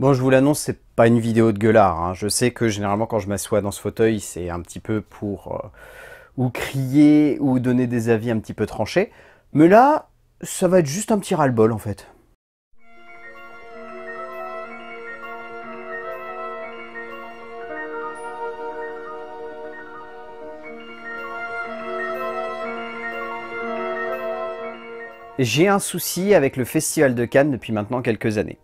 Bon, je vous l'annonce, c'est pas une vidéo de gueulard. Hein. Je sais que généralement, quand je m'assois dans ce fauteuil, c'est un petit peu pour euh, ou crier ou donner des avis un petit peu tranchés. Mais là, ça va être juste un petit ras-le-bol en fait. J'ai un souci avec le Festival de Cannes depuis maintenant quelques années.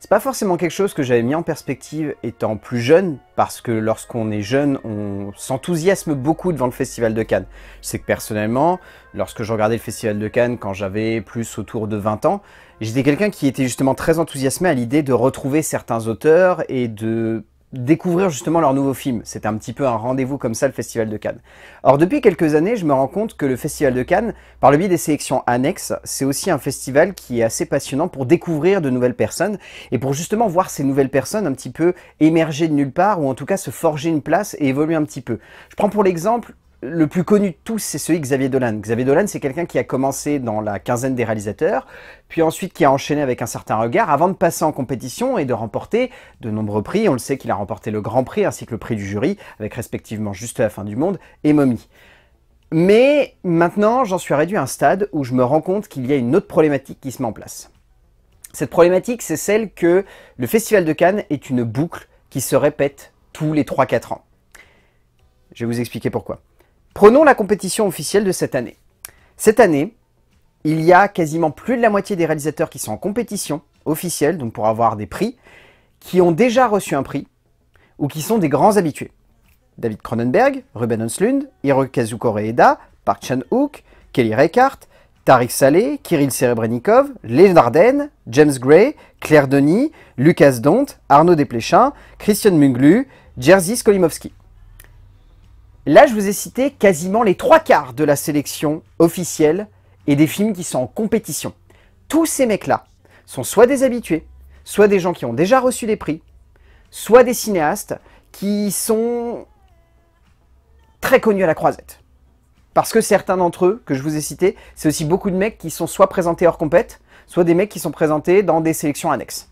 C'est pas forcément quelque chose que j'avais mis en perspective étant plus jeune, parce que lorsqu'on est jeune, on s'enthousiasme beaucoup devant le Festival de Cannes. Je sais que personnellement, lorsque je regardais le Festival de Cannes quand j'avais plus autour de 20 ans, j'étais quelqu'un qui était justement très enthousiasmé à l'idée de retrouver certains auteurs et de découvrir justement leurs nouveaux films. C'est un petit peu un rendez-vous comme ça, le Festival de Cannes. Or, depuis quelques années, je me rends compte que le Festival de Cannes, par le biais des sélections annexes, c'est aussi un festival qui est assez passionnant pour découvrir de nouvelles personnes et pour justement voir ces nouvelles personnes un petit peu émerger de nulle part ou en tout cas se forger une place et évoluer un petit peu. Je prends pour l'exemple le plus connu de tous, c'est celui Xavier Dolan. Xavier Dolan, c'est quelqu'un qui a commencé dans la quinzaine des réalisateurs, puis ensuite qui a enchaîné avec un certain regard avant de passer en compétition et de remporter de nombreux prix. On le sait qu'il a remporté le Grand Prix ainsi que le prix du jury, avec respectivement Juste la fin du monde et Mommy. Mais maintenant, j'en suis réduit à un stade où je me rends compte qu'il y a une autre problématique qui se met en place. Cette problématique, c'est celle que le Festival de Cannes est une boucle qui se répète tous les 3-4 ans. Je vais vous expliquer pourquoi. Prenons la compétition officielle de cette année. Cette année, il y a quasiment plus de la moitié des réalisateurs qui sont en compétition officielle, donc pour avoir des prix, qui ont déjà reçu un prix ou qui sont des grands habitués. David Cronenberg, Ruben Onslund, Hirokazu Koreeda, Park Chan-wook, Kelly Reichardt, Tariq Saleh, Kirill Serebrennikov, Léonard James Gray, Claire Denis, Lucas Dont, Arnaud Desplechin, Christian Munglu, Jerzy Skolimowski. Là, je vous ai cité quasiment les trois quarts de la sélection officielle et des films qui sont en compétition. Tous ces mecs-là sont soit des habitués, soit des gens qui ont déjà reçu des prix, soit des cinéastes qui sont très connus à la croisette. Parce que certains d'entre eux, que je vous ai cités, c'est aussi beaucoup de mecs qui sont soit présentés hors compète, soit des mecs qui sont présentés dans des sélections annexes.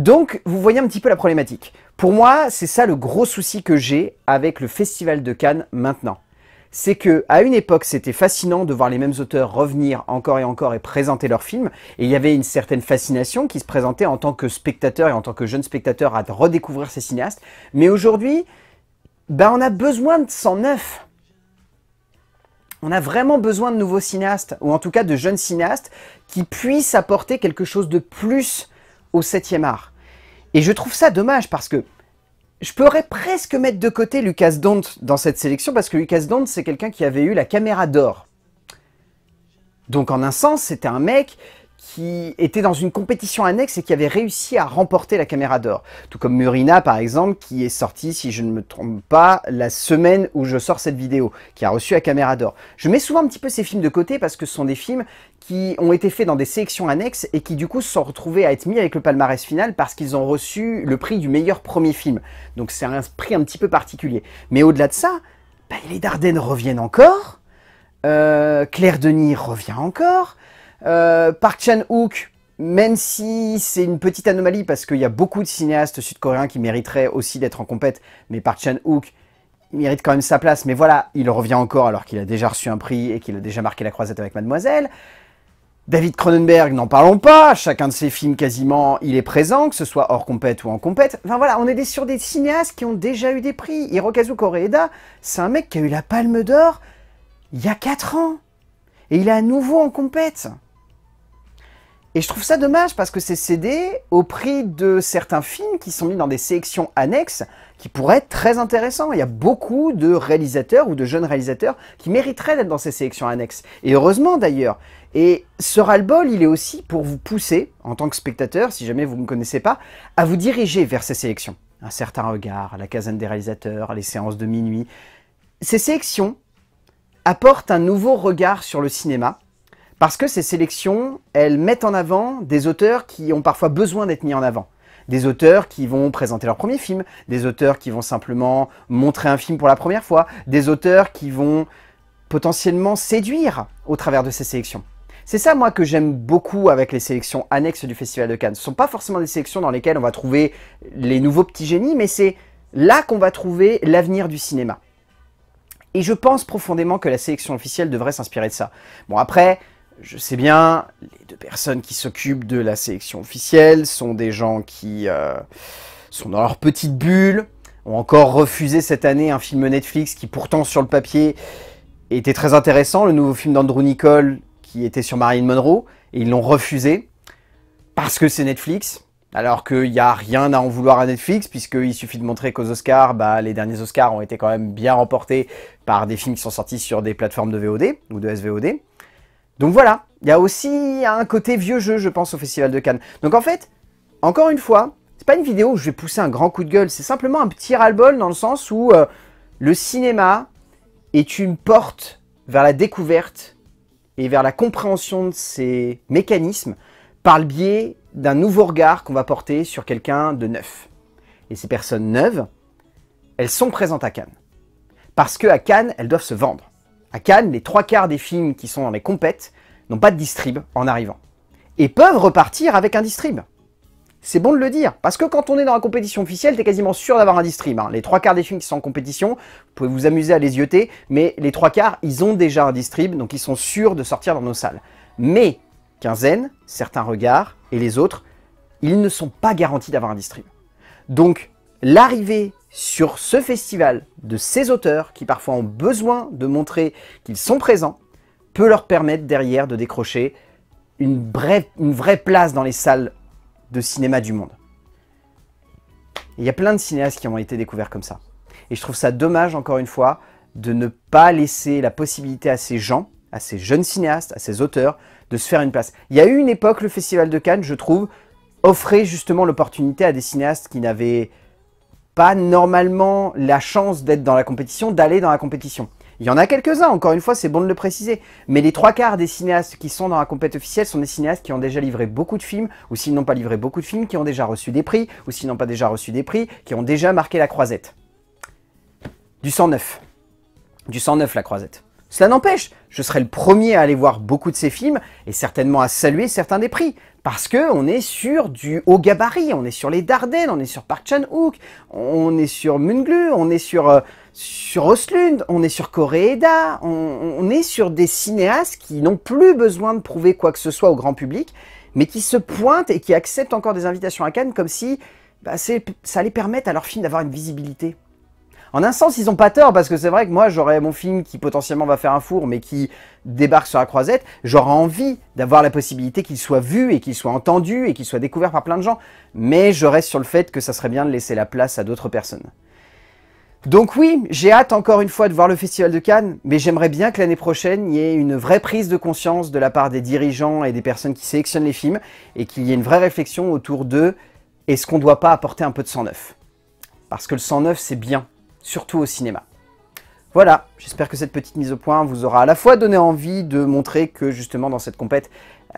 Donc, vous voyez un petit peu la problématique. Pour moi, c'est ça le gros souci que j'ai avec le Festival de Cannes maintenant. C'est que, à une époque, c'était fascinant de voir les mêmes auteurs revenir encore et encore et présenter leurs films, et il y avait une certaine fascination qui se présentait en tant que spectateur et en tant que jeune spectateur à redécouvrir ces cinéastes. Mais aujourd'hui, ben, on a besoin de 109. On a vraiment besoin de nouveaux cinéastes, ou en tout cas de jeunes cinéastes, qui puissent apporter quelque chose de plus au 7 art. Et je trouve ça dommage parce que je pourrais presque mettre de côté Lucas Dont dans cette sélection parce que Lucas Dont, c'est quelqu'un qui avait eu la caméra d'or. Donc en un sens, c'était un mec qui était dans une compétition annexe et qui avait réussi à remporter la caméra d'or. Tout comme Murina, par exemple, qui est sortie, si je ne me trompe pas, la semaine où je sors cette vidéo, qui a reçu la caméra d'or. Je mets souvent un petit peu ces films de côté parce que ce sont des films qui ont été faits dans des sélections annexes et qui du coup se sont retrouvés à être mis avec le palmarès final parce qu'ils ont reçu le prix du meilleur premier film. Donc c'est un prix un petit peu particulier. Mais au-delà de ça, bah, les Dardennes reviennent encore, euh, Claire Denis revient encore, euh, Park Chan-wook, même si c'est une petite anomalie parce qu'il y a beaucoup de cinéastes sud-coréens qui mériteraient aussi d'être en compète, mais Park Chan-wook mérite quand même sa place. Mais voilà, il revient encore alors qu'il a déjà reçu un prix et qu'il a déjà marqué la croisette avec Mademoiselle. David Cronenberg, n'en parlons pas, chacun de ses films quasiment, il est présent, que ce soit hors compète ou en compète. Enfin voilà, on est sur des cinéastes qui ont déjà eu des prix. Hirokazu Koreeda, c'est un mec qui a eu la Palme d'Or il y a 4 ans. Et il est à nouveau en compète. Et je trouve ça dommage parce que c'est cédé au prix de certains films qui sont mis dans des sélections annexes qui pourraient être très intéressants. Il y a beaucoup de réalisateurs ou de jeunes réalisateurs qui mériteraient d'être dans ces sélections annexes. Et heureusement d'ailleurs. Et ce ras-le-bol, il est aussi pour vous pousser, en tant que spectateur, si jamais vous ne me connaissez pas, à vous diriger vers ces sélections. Un certain regard, la caserne des réalisateurs, les séances de minuit. Ces sélections apportent un nouveau regard sur le cinéma parce que ces sélections, elles mettent en avant des auteurs qui ont parfois besoin d'être mis en avant. Des auteurs qui vont présenter leur premier film, des auteurs qui vont simplement montrer un film pour la première fois, des auteurs qui vont potentiellement séduire au travers de ces sélections. C'est ça, moi, que j'aime beaucoup avec les sélections annexes du Festival de Cannes. Ce ne sont pas forcément des sélections dans lesquelles on va trouver les nouveaux petits génies, mais c'est là qu'on va trouver l'avenir du cinéma. Et je pense profondément que la sélection officielle devrait s'inspirer de ça. Bon, après, je sais bien, les deux personnes qui s'occupent de la sélection officielle sont des gens qui euh, sont dans leur petite bulle, ont encore refusé cette année un film Netflix qui pourtant sur le papier était très intéressant, le nouveau film d'Andrew Nicole qui était sur Marilyn Monroe, et ils l'ont refusé parce que c'est Netflix, alors qu'il n'y a rien à en vouloir à Netflix, puisqu'il suffit de montrer qu'aux Oscars, bah, les derniers Oscars ont été quand même bien remportés par des films qui sont sortis sur des plateformes de VOD ou de SVOD. Donc voilà, il y a aussi un côté vieux jeu, je pense, au Festival de Cannes. Donc en fait, encore une fois, c'est pas une vidéo où je vais pousser un grand coup de gueule, c'est simplement un petit ras-le-bol dans le sens où euh, le cinéma est une porte vers la découverte et vers la compréhension de ces mécanismes par le biais d'un nouveau regard qu'on va porter sur quelqu'un de neuf. Et ces personnes neuves, elles sont présentes à Cannes. Parce qu'à Cannes, elles doivent se vendre. À Cannes, les trois quarts des films qui sont dans les compètes n'ont pas de distrib en arrivant. Et peuvent repartir avec un distrib. C'est bon de le dire, parce que quand on est dans la compétition officielle, t'es quasiment sûr d'avoir un distrib. Hein. Les trois quarts des films qui sont en compétition, vous pouvez vous amuser à les yoter, mais les trois quarts, ils ont déjà un distrib, donc ils sont sûrs de sortir dans nos salles. Mais, quinzaine, certains regards, et les autres, ils ne sont pas garantis d'avoir un distrib. Donc, l'arrivée sur ce festival de ces auteurs qui parfois ont besoin de montrer qu'ils sont présents peut leur permettre derrière de décrocher une, vraie place dans les salles de cinéma du monde. Il y a plein de cinéastes qui ont été découverts comme ça. Et je trouve ça dommage, encore une fois, de ne pas laisser la possibilité à ces gens, à ces jeunes cinéastes, à ces auteurs, de se faire une place. Il y a eu une époque, le Festival de Cannes, je trouve, offrait justement l'opportunité à des cinéastes qui n'avaient pas normalement la chance d'être dans la compétition, d'aller dans la compétition. Il y en a quelques-uns, encore une fois, c'est bon de le préciser. Mais les trois quarts des cinéastes qui sont dans la compétition officielle sont des cinéastes qui ont déjà livré beaucoup de films, ou s'ils n'ont pas livré beaucoup de films, qui ont déjà reçu des prix, ou s'ils n'ont pas déjà reçu des prix, qui ont déjà marqué la croisette. Du 109. Du 109 la croisette. Cela n'empêche, je serai le premier à aller voir beaucoup de ces films, et certainement à saluer certains des prix. Parce que on est sur du haut gabarit, on est sur les Dardennes, on est sur Park Chan-wook, on est sur Munglu, on est sur, euh, sur Oslund, on est sur Koreeda, on, est sur des cinéastes qui n'ont plus besoin de prouver quoi que ce soit au grand public, mais qui se pointent et qui acceptent encore des invitations à Cannes comme si bah, ça allait permettre à leur film d'avoir une visibilité. En un sens, ils ont pas tort, parce que c'est vrai que moi, j'aurais mon film qui potentiellement va faire un four, mais qui débarque sur la croisette, j'aurais envie d'avoir la possibilité qu'il soit vu et qu'il soit entendu et qu'il soit découvert par plein de gens. Mais je reste sur le fait que ça serait bien de laisser la place à d'autres personnes. Donc oui, j'ai hâte encore une fois de voir le Festival de Cannes, mais j'aimerais bien que l'année prochaine, il y ait une vraie prise de conscience de la part des dirigeants et des personnes qui sélectionnent les films, et qu'il y ait une vraie réflexion autour de est-ce qu'on ne doit pas apporter un peu de sang neuf Parce que le sang neuf, c'est bien, surtout au cinéma. Voilà, j'espère que cette petite mise au point vous aura à la fois donné envie de montrer que justement dans cette compète,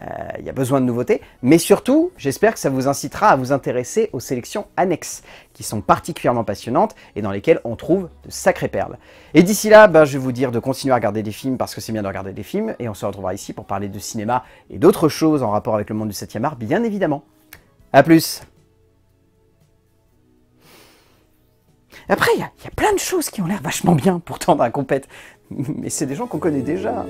euh, il y a besoin de nouveautés, mais surtout, j'espère que ça vous incitera à vous intéresser aux sélections annexes, qui sont particulièrement passionnantes et dans lesquelles on trouve de sacrées perles. Et d'ici là, ben, je vais vous dire de continuer à regarder des films parce que c'est bien de regarder des films, et on se retrouvera ici pour parler de cinéma et d'autres choses en rapport avec le monde du 7 e art, bien évidemment. A plus Après, il y, a plein de choses qui ont l'air vachement bien pourtant tendre la compète, mais c'est des gens qu'on connaît déjà.